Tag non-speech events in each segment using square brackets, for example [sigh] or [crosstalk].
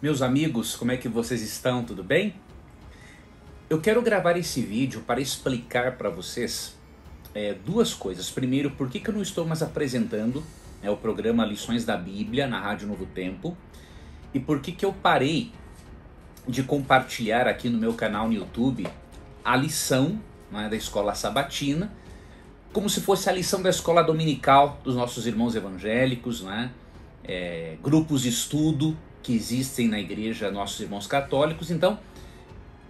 Meus amigos, como é que vocês estão? Tudo bem? Eu quero gravar esse vídeo para explicar para vocês é, duas coisas. Primeiro, por que, que eu não estou mais apresentando né, o programa Lições da Bíblia na Rádio Novo Tempo e por que, que eu parei de compartilhar aqui no meu canal no YouTube a lição né, da escola sabatina, como se fosse a lição da escola dominical dos nossos irmãos evangélicos, né? É, grupos de estudo, que existem na igreja, nossos irmãos católicos. Então,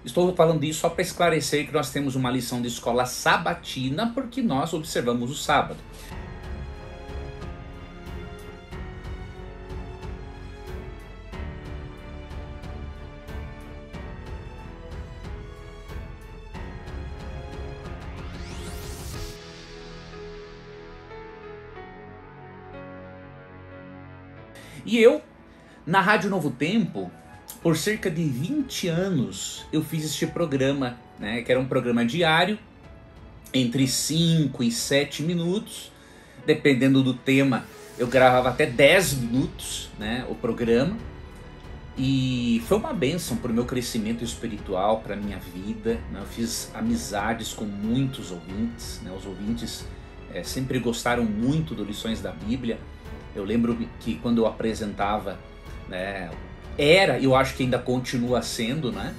estou falando isso só para esclarecer que nós temos uma lição de escola sabatina, porque nós observamos o sábado. E eu na Rádio Novo Tempo, por cerca de 20 anos, eu fiz este programa, né, que era um programa diário, entre 5 e 7 minutos, dependendo do tema, eu gravava até 10 minutos, né, o programa. E foi uma bênção para o meu crescimento espiritual, para a minha vida. Né? Eu fiz amizades com muitos ouvintes. Né? Os ouvintes é, sempre gostaram muito do Lições da Bíblia. Eu lembro que quando eu apresentava né? Era, eu acho que ainda continua sendo, né?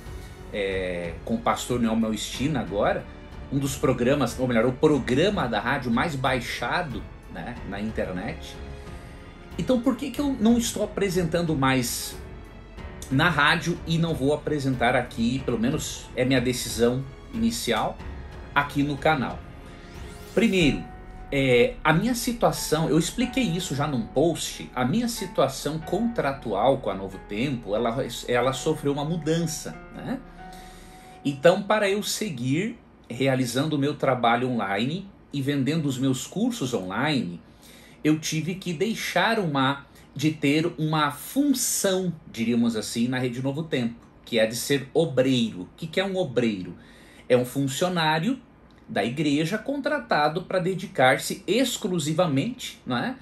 É, com o pastor Neil Malstina agora, um dos programas, ou melhor, o programa da rádio mais baixado né, na internet. Então por que, que eu não estou apresentando mais na rádio e não vou apresentar aqui, pelo menos é minha decisão inicial, aqui no canal? Primeiro, é, a minha situação, eu expliquei isso já num post, a minha situação contratual com a Novo Tempo, ela, ela sofreu uma mudança, né? Então, para eu seguir realizando o meu trabalho online e vendendo os meus cursos online, eu tive que deixar uma de ter uma função, diríamos assim, na Rede Novo Tempo, que é de ser obreiro. O que, que é um obreiro? É um funcionário da igreja contratado para dedicar-se exclusivamente né,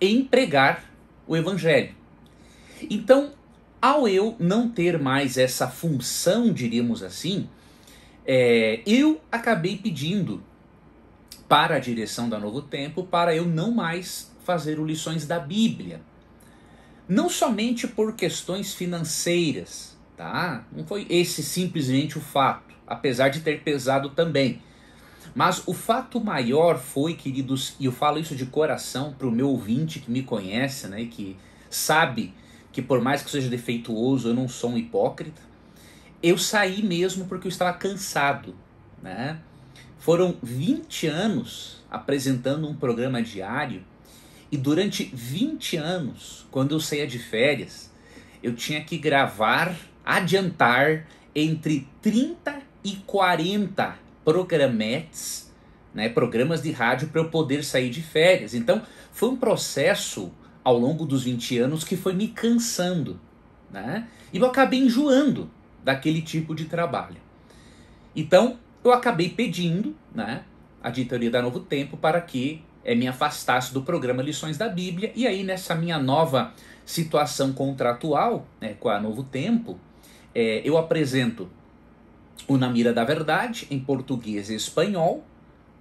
em pregar o evangelho. Então, ao eu não ter mais essa função, diríamos assim, é, eu acabei pedindo para a direção da Novo Tempo para eu não mais fazer o lições da Bíblia. Não somente por questões financeiras, tá? Não foi esse simplesmente o fato, apesar de ter pesado também. Mas o fato maior foi, queridos, e eu falo isso de coração para o meu ouvinte que me conhece, né, que sabe que por mais que seja defeituoso, eu não sou um hipócrita. Eu saí mesmo porque eu estava cansado, né? Foram 20 anos apresentando um programa diário e durante 20 anos, quando eu saía de férias, eu tinha que gravar, adiantar entre 30 e 40 programetes, né, programas de rádio para eu poder sair de férias. Então, foi um processo ao longo dos 20 anos que foi me cansando, né? E eu acabei enjoando daquele tipo de trabalho. Então, eu acabei pedindo, né, a diretoria da Novo Tempo para que é, me afastasse do programa Lições da Bíblia. E aí, nessa minha nova situação contratual né, com a Novo Tempo, é, eu apresento o Na Mira da Verdade, em português e espanhol,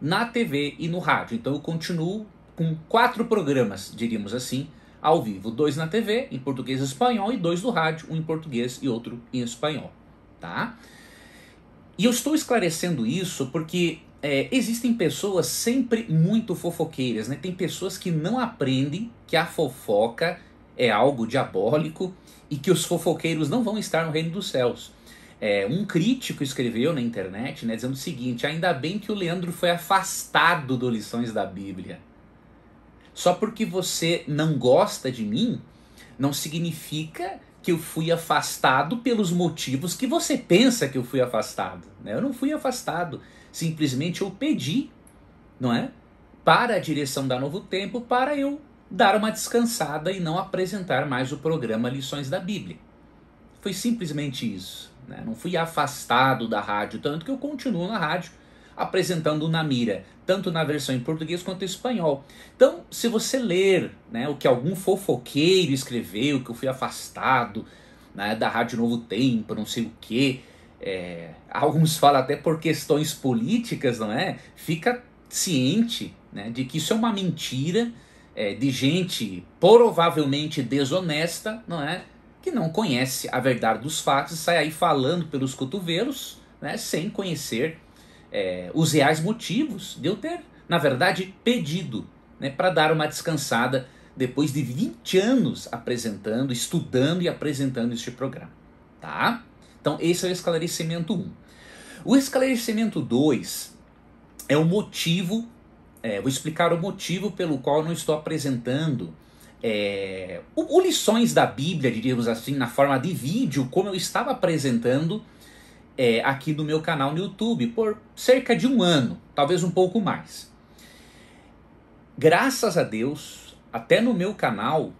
na TV e no rádio. Então eu continuo com quatro programas, diríamos assim, ao vivo: dois na TV, em português e espanhol, e dois no rádio, um em português e outro em espanhol. Tá? E eu estou esclarecendo isso porque é, existem pessoas sempre muito fofoqueiras, né? Tem pessoas que não aprendem que a fofoca é algo diabólico e que os fofoqueiros não vão estar no reino dos céus. É, um crítico escreveu na internet, né, dizendo o seguinte: ainda bem que o Leandro foi afastado do Lições da Bíblia. Só porque você não gosta de mim, não significa que eu fui afastado pelos motivos que você pensa que eu fui afastado. Né? Eu não fui afastado, simplesmente eu pedi, não é? Para a direção da Novo Tempo, para eu dar uma descansada e não apresentar mais o programa Lições da Bíblia. Foi simplesmente isso. Né? Não fui afastado da rádio, tanto que eu continuo na rádio apresentando na mira, tanto na versão em português quanto em espanhol. Então, se você ler né, o que algum fofoqueiro escreveu, que eu fui afastado né, da Rádio Novo Tempo, não sei o quê, é, alguns [laughs] falam até por questões políticas, não é? Fica ciente né, de que isso é uma mentira é, de gente provavelmente desonesta, não é? que não conhece a verdade dos fatos e sai aí falando pelos cotovelos, né, sem conhecer é, os reais motivos de eu ter, na verdade, pedido né, para dar uma descansada depois de 20 anos apresentando, estudando e apresentando este programa. Tá? Então, esse é o esclarecimento 1. Um. O esclarecimento 2 é o motivo, é, vou explicar o motivo pelo qual eu não estou apresentando é, o, lições da Bíblia, diríamos assim, na forma de vídeo, como eu estava apresentando é, aqui no meu canal no YouTube por cerca de um ano, talvez um pouco mais. Graças a Deus, até no meu canal,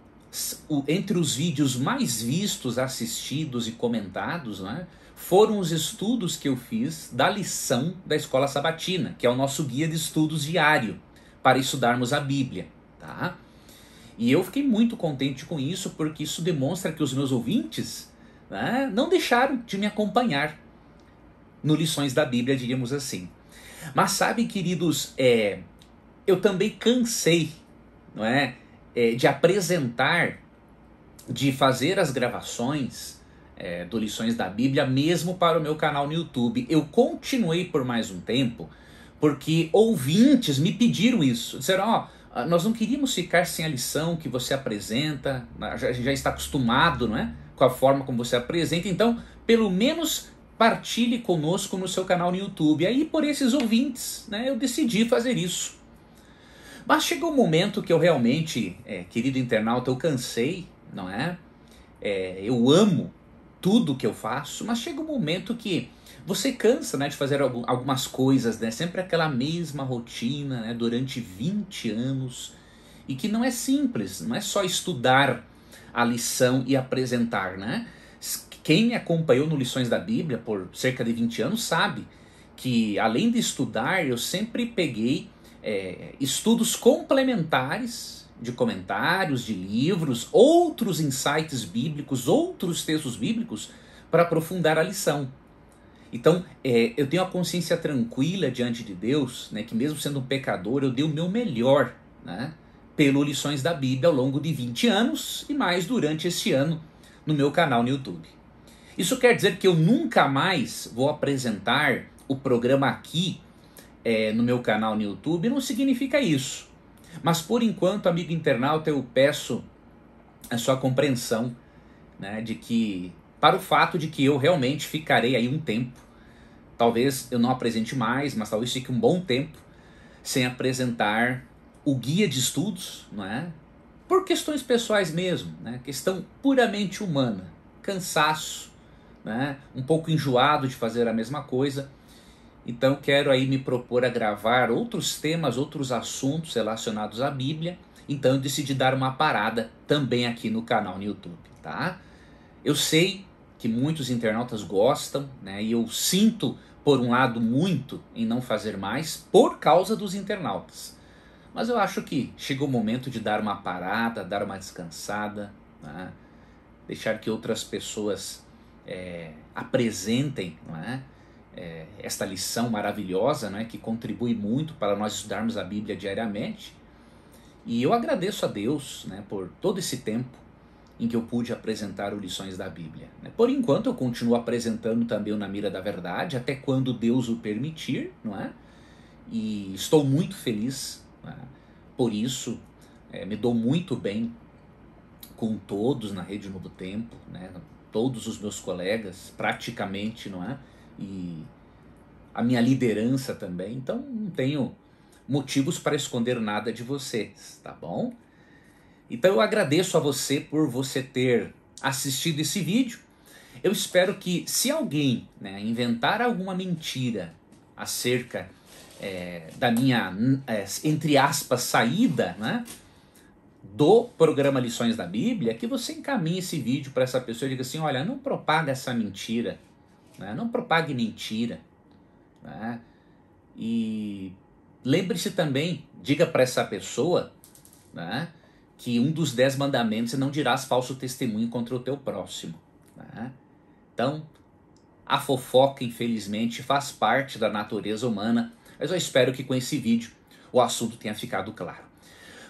entre os vídeos mais vistos, assistidos e comentados, né, foram os estudos que eu fiz da lição da Escola Sabatina, que é o nosso guia de estudos diário para estudarmos a Bíblia. Tá? E eu fiquei muito contente com isso, porque isso demonstra que os meus ouvintes né, não deixaram de me acompanhar no Lições da Bíblia, diríamos assim. Mas sabe, queridos, é, eu também cansei não é, é de apresentar, de fazer as gravações é, do Lições da Bíblia, mesmo para o meu canal no YouTube. Eu continuei por mais um tempo, porque ouvintes me pediram isso. Disseram, ó. Oh, ah, nós não queríamos ficar sem a lição que você apresenta, a gente já está acostumado não é? com a forma como você apresenta, então, pelo menos partilhe conosco no seu canal no YouTube. Aí, por esses ouvintes, né, eu decidi fazer isso. Mas chegou um momento que eu realmente, é, querido internauta, eu cansei, não é? é? Eu amo tudo que eu faço, mas chega um momento que você cansa, né, de fazer algumas coisas, né? Sempre aquela mesma rotina, né, durante 20 anos. E que não é simples, não é só estudar a lição e apresentar, né? Quem me acompanhou no Lições da Bíblia por cerca de 20 anos sabe que, além de estudar, eu sempre peguei é, estudos complementares de comentários, de livros, outros insights bíblicos, outros textos bíblicos para aprofundar a lição. Então, é, eu tenho a consciência tranquila diante de Deus, né, que mesmo sendo um pecador, eu dei o meu melhor, né, pelo Lições da Bíblia ao longo de 20 anos e mais durante este ano no meu canal no YouTube. Isso quer dizer que eu nunca mais vou apresentar o programa aqui é, no meu canal no YouTube, não significa isso. Mas por enquanto, amigo internauta, eu peço a sua compreensão né, de que, para o fato de que eu realmente ficarei aí um tempo Talvez eu não apresente mais, mas talvez fique um bom tempo sem apresentar o guia de estudos, não é? Por questões pessoais mesmo, né? Questão puramente humana, cansaço, né? Um pouco enjoado de fazer a mesma coisa. Então quero aí me propor a gravar outros temas, outros assuntos relacionados à Bíblia. Então eu decidi dar uma parada também aqui no canal no YouTube, tá? Eu sei que muitos internautas gostam, né? E eu sinto, por um lado, muito em não fazer mais por causa dos internautas. Mas eu acho que chegou o momento de dar uma parada, dar uma descansada, né? deixar que outras pessoas é, apresentem né? é, esta lição maravilhosa é, que contribui muito para nós estudarmos a Bíblia diariamente. E eu agradeço a Deus né? por todo esse tempo em que eu pude apresentar o Lições da Bíblia. Né? Por enquanto, eu continuo apresentando também o Na Mira da Verdade, até quando Deus o permitir, não é? E estou muito feliz é? por isso, é, me dou muito bem com todos na Rede Novo Tempo, né? todos os meus colegas, praticamente, não é? E a minha liderança também, então não tenho motivos para esconder nada de vocês, tá bom? Então eu agradeço a você por você ter assistido esse vídeo. Eu espero que se alguém né, inventar alguma mentira acerca é, da minha, é, entre aspas, saída né, do programa Lições da Bíblia, que você encaminhe esse vídeo para essa pessoa e diga assim, olha, não propaga essa mentira, né, não propague mentira. Né, e lembre-se também, diga para essa pessoa né, que um dos dez mandamentos é não dirás falso testemunho contra o teu próximo. Né? Então, a fofoca, infelizmente, faz parte da natureza humana, mas eu espero que com esse vídeo o assunto tenha ficado claro.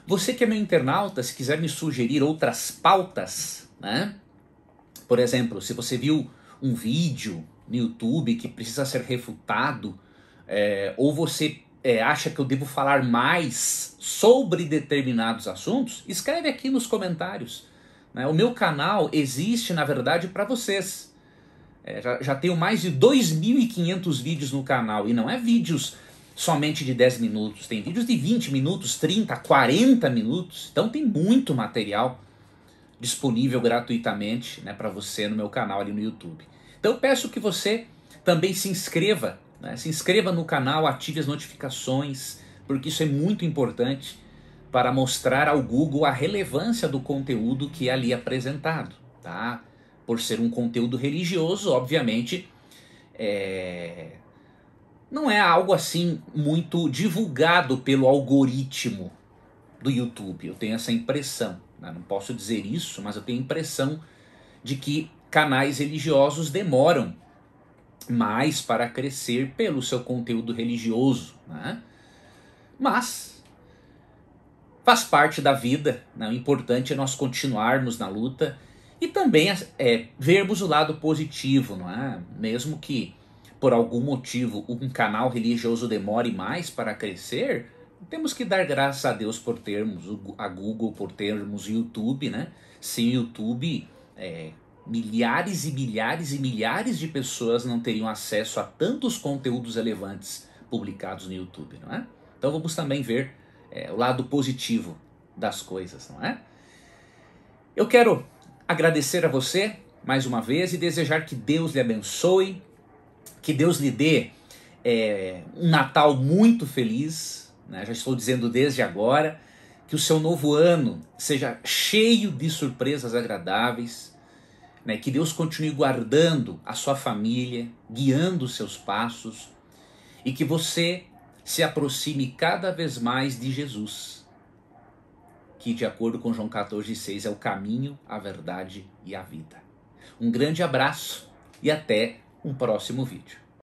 Você que é meu internauta, se quiser me sugerir outras pautas, né? Por exemplo, se você viu um vídeo no YouTube que precisa ser refutado, é, ou você é, acha que eu devo falar mais sobre determinados assuntos, escreve aqui nos comentários. Né? O meu canal existe, na verdade, para vocês. É, já, já tenho mais de 2.500 vídeos no canal, e não é vídeos somente de 10 minutos, tem vídeos de 20 minutos, 30, 40 minutos, então tem muito material disponível gratuitamente né, para você no meu canal ali no YouTube. Então eu peço que você também se inscreva né? Se inscreva no canal, ative as notificações, porque isso é muito importante para mostrar ao Google a relevância do conteúdo que é ali apresentado. Tá? Por ser um conteúdo religioso, obviamente, é... não é algo assim muito divulgado pelo algoritmo do YouTube. Eu tenho essa impressão. Né? Não posso dizer isso, mas eu tenho a impressão de que canais religiosos demoram mais para crescer pelo seu conteúdo religioso. Né? Mas faz parte da vida, né? o importante é nós continuarmos na luta e também é, vermos o lado positivo, não é? mesmo que por algum motivo um canal religioso demore mais para crescer, temos que dar graças a Deus por termos a Google, por termos o YouTube, né? Sem o YouTube, é, milhares e milhares e milhares de pessoas não teriam acesso a tantos conteúdos relevantes publicados no YouTube, não é? Então vamos também ver é, o lado positivo das coisas, não é? Eu quero agradecer a você mais uma vez e desejar que Deus lhe abençoe, que Deus lhe dê é, um Natal muito feliz, né? já estou dizendo desde agora, que o seu novo ano seja cheio de surpresas agradáveis, né? Que Deus continue guardando a sua família, guiando os seus passos e que você se aproxime cada vez mais de Jesus, que, de acordo com João 14,6, é o caminho, a verdade e a vida. Um grande abraço e até um próximo vídeo.